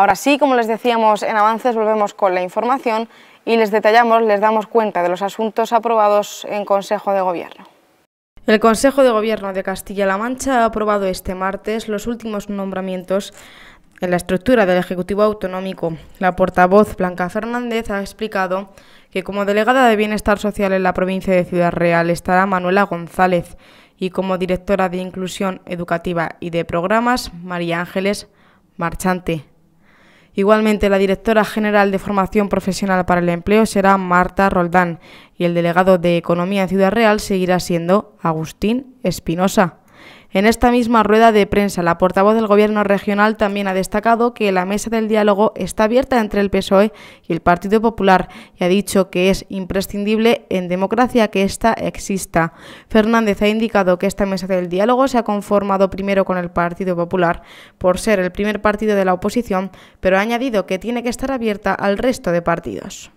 Ahora sí, como les decíamos en avances, volvemos con la información y les detallamos, les damos cuenta de los asuntos aprobados en Consejo de Gobierno. El Consejo de Gobierno de Castilla-La Mancha ha aprobado este martes los últimos nombramientos en la estructura del Ejecutivo Autonómico. La portavoz Blanca Fernández ha explicado que como delegada de Bienestar Social en la provincia de Ciudad Real estará Manuela González y como directora de Inclusión Educativa y de Programas María Ángeles Marchante. Igualmente, la directora general de Formación Profesional para el Empleo será Marta Roldán y el delegado de Economía en Ciudad Real seguirá siendo Agustín Espinosa. En esta misma rueda de prensa, la portavoz del Gobierno regional también ha destacado que la mesa del diálogo está abierta entre el PSOE y el Partido Popular y ha dicho que es imprescindible en democracia que ésta exista. Fernández ha indicado que esta mesa del diálogo se ha conformado primero con el Partido Popular por ser el primer partido de la oposición, pero ha añadido que tiene que estar abierta al resto de partidos.